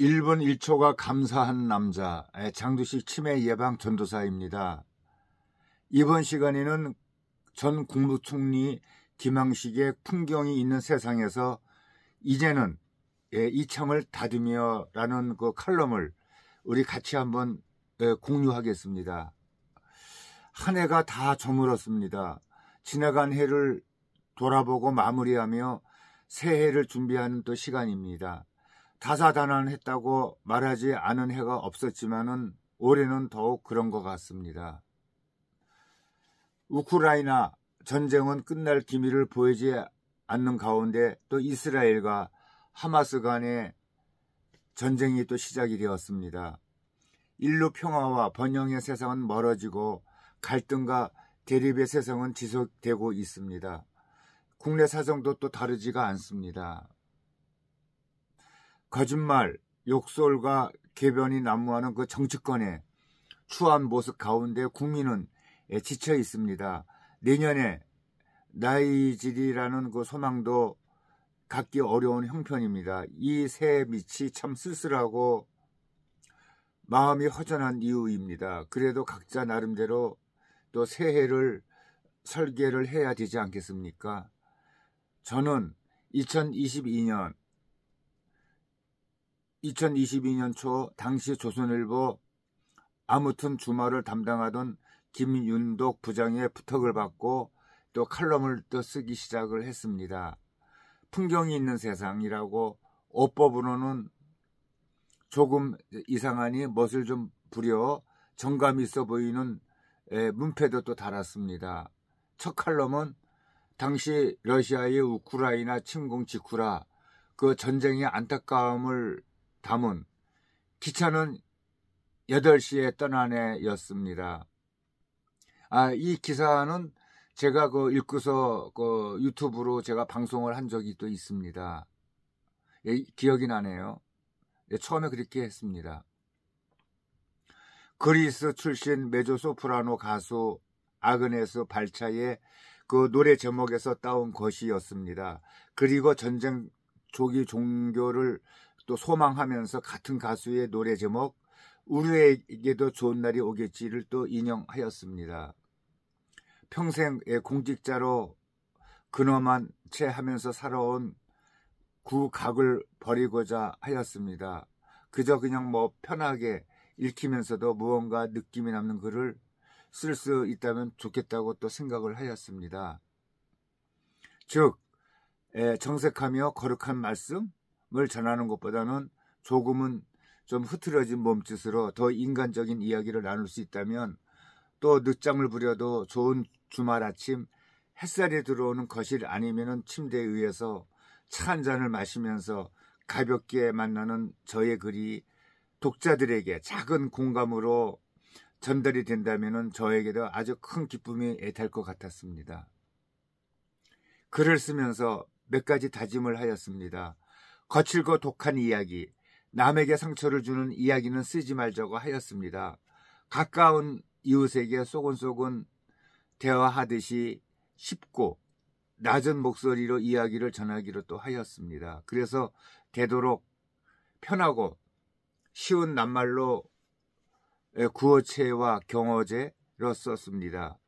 1분 1초가 감사한 남자 장두식 치매 예방 전도사입니다. 이번 시간에는 전 국무총리 김항식의 풍경이 있는 세상에서 이제는 예, 이 창을 다듬어라는 이그 칼럼을 우리 같이 한번 예, 공유하겠습니다. 한 해가 다 저물었습니다. 지나간 해를 돌아보고 마무리하며 새해를 준비하는 또 시간입니다. 다사다난했다고 말하지 않은 해가 없었지만은 올해는 더욱 그런 것 같습니다. 우크라이나 전쟁은 끝날 기미를 보이지 않는 가운데 또 이스라엘과 하마스 간의 전쟁이 또 시작이 되었습니다. 인류 평화와 번영의 세상은 멀어지고 갈등과 대립의 세상은 지속되고 있습니다. 국내 사정도 또 다르지가 않습니다. 거짓말, 욕설과 개변이 난무하는 그 정치권의 추한 모습 가운데 국민은 지쳐 있습니다. 내년에 나이질이라는 그 소망도 갖기 어려운 형편입니다. 이새 밑이 참 쓸쓸하고 마음이 허전한 이유입니다. 그래도 각자 나름대로 또 새해를 설계를 해야 되지 않겠습니까? 저는 2022년 2022년 초 당시 조선일보 아무튼 주말을 담당하던 김윤독 부장의 부탁을 받고 또 칼럼을 또 쓰기 시작을 했습니다. 풍경이 있는 세상이라고 어법으로는 조금 이상하니 멋을 좀 부려 정감 있어 보이는 문패도 또 달았습니다. 첫 칼럼은 당시 러시아의 우크라이나 침공 직후라 그 전쟁의 안타까움을 담은 기차는 8시에 떠나네였습니다. 아, 이 기사는 제가 그 읽고서 그 유튜브로 제가 방송을 한 적이 또 있습니다. 예, 기억이 나네요. 예, 처음에 그렇게 했습니다. 그리스 출신 메조소프라노 가수 아그네스 발차의 그 노래 제목에서 따온 것이었습니다. 그리고 전쟁 조기 종교를 또 소망하면서 같은 가수의 노래 제목 우리에게도 좋은 날이 오겠지를 또 인용하였습니다. 평생 공직자로 근엄한 채 하면서 살아온 구각을 버리고자 하였습니다. 그저 그냥 뭐 편하게 읽히면서도 무언가 느낌이 남는 글을 쓸 수 있다면 좋겠다고 또 생각을 하였습니다. 즉, 정색하며 거룩한 말씀, 마음을 전하는 것보다는 조금은 좀 흐트러진 몸짓으로 더 인간적인 이야기를 나눌 수 있다면 또늦잠을 부려도 좋은 주말 아침 햇살이 들어오는 거실 아니면 침대에 의해서 차 한 잔을 마시면서 가볍게 만나는 저의 글이 독자들에게 작은 공감으로 전달이 된다면 저에게도 아주 큰 기쁨이 애탈 것 같았습니다. 글을 쓰면서 몇 가지 다짐을 하였습니다. 거칠고 독한 이야기, 남에게 상처를 주는 이야기는 쓰지 말자고 하였습니다. 가까운 이웃에게 쏘곤쏘곤 대화하듯이 쉽고 낮은 목소리로 이야기를 전하기로 또 하였습니다. 그래서 되도록 편하고 쉬운 낱말로 구어체와 경어제로 썼습니다.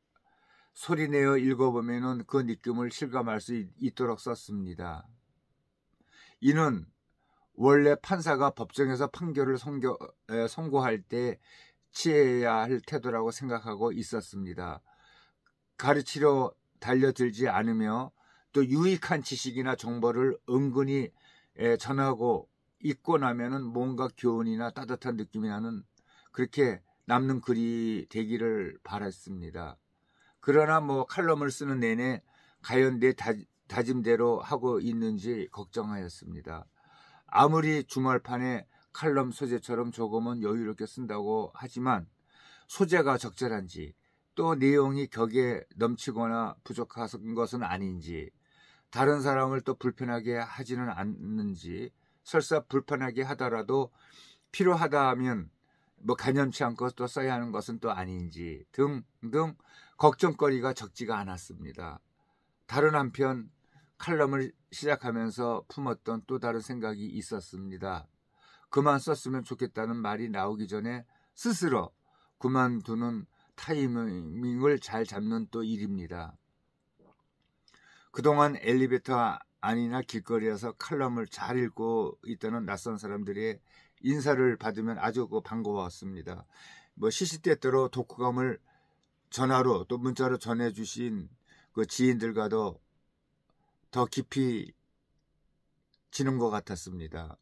소리내어 읽어보면 그 느낌을 실감할 수 있도록 썼습니다. 이는 원래 판사가 법정에서 판결을 선교, 에, 선고할 때 취해야 할 태도라고 생각하고 있었습니다. 가르치려 달려들지 않으며 또 유익한 지식이나 정보를 은근히 에, 전하고 읽고 나면은 뭔가 교훈이나 따뜻한 느낌이 나는 그렇게 남는 글이 되기를 바랐습니다. 그러나 뭐 칼럼을 쓰는 내내 과연 내 다짐대로 하고 있는지 걱정하였습니다. 아무리 주말판에 칼럼 소재처럼 조금은 여유롭게 쓴다고 하지만 소재가 적절한지 또 내용이 격에 넘치거나 부족한 것은 아닌지 다른 사람을 또 불편하게 하지는 않는지 설사 불편하게 하더라도 필요하다 하면 뭐 간염치 않고 또 써야 하는 것은 또 아닌지 등등 걱정거리가 적지가 않았습니다. 다른 한편 칼럼을 시작하면서 품었던 또 다른 생각이 있었습니다. 그만 썼으면 좋겠다는 말이 나오기 전에 스스로 그만두는 타이밍을 잘 잡는 또 일입니다. 그동안 엘리베이터 안이나 길거리에서 칼럼을 잘 읽고 있다는 낯선 사람들의 인사를 받으면 아주 그 반가웠습니다. 뭐 시시때때로 독후감을 전화로 또 문자로 전해주신 그 지인들과도 더 깊이 지는 것 같았습니다.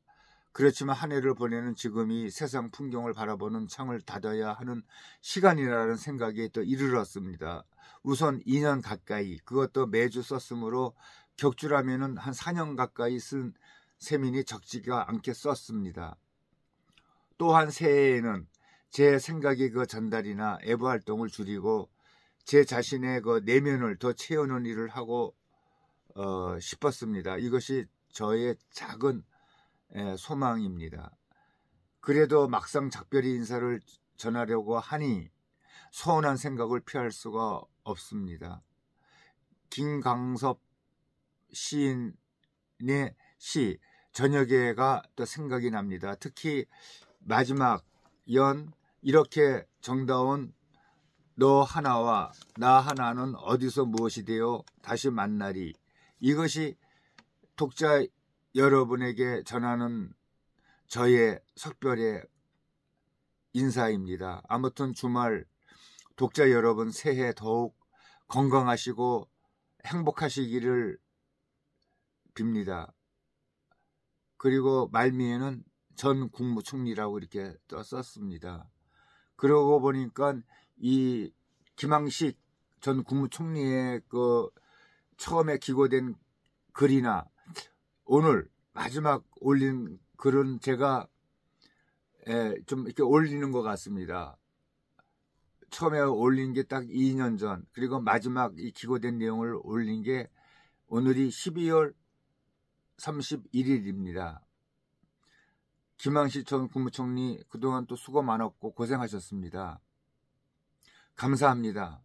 그렇지만 한 해를 보내는 지금이 세상 풍경을 바라보는 창을 닫아야 하는 시간이라는 생각에 또 이르렀습니다. 우선 2년 가까이 그것도 매주 썼으므로 격주라면한 4년 가까이 쓴 세민이 적지가 않게 썼습니다. 또한 새해에는 제 생각의 그 전달이나 애부 활동을 줄이고 제 자신의 그 내면을 더 채우는 일을 하고 어, 싶었습니다. 이것이 저의 작은 에, 예, 소망입니다. 그래도 막상 작별의 인사를 전하려고 하니 서운한 생각을 피할 수가 없습니다. 김강섭 시인의 시 저녁에가 또 생각이 납니다. 특히 마지막 연 이렇게 정다운 너 하나와 나 하나는 어디서 무엇이 되어 다시 만나리 이것이 독자 여러분에게 전하는 저의 석별의 인사입니다. 아무튼 주말 독자 여러분 새해 더욱 건강하시고 행복하시기를 빕니다. 그리고 말미에는 전 국무총리라고 이렇게 썼습니다. 그러고 보니까 이 김항식 전 국무총리의 그 처음에 기고된 글이나 오늘 마지막 올린 글은 제가 예, 좀 이렇게 올리는 것 같습니다. 처음에 올린 게 딱 2년 전, 그리고 마지막 이 기고된 내용을 올린 게 오늘이 12월 31일입니다. 김항시 전 국무총리 그동안 또 수고 많았고 고생하셨습니다. 감사합니다.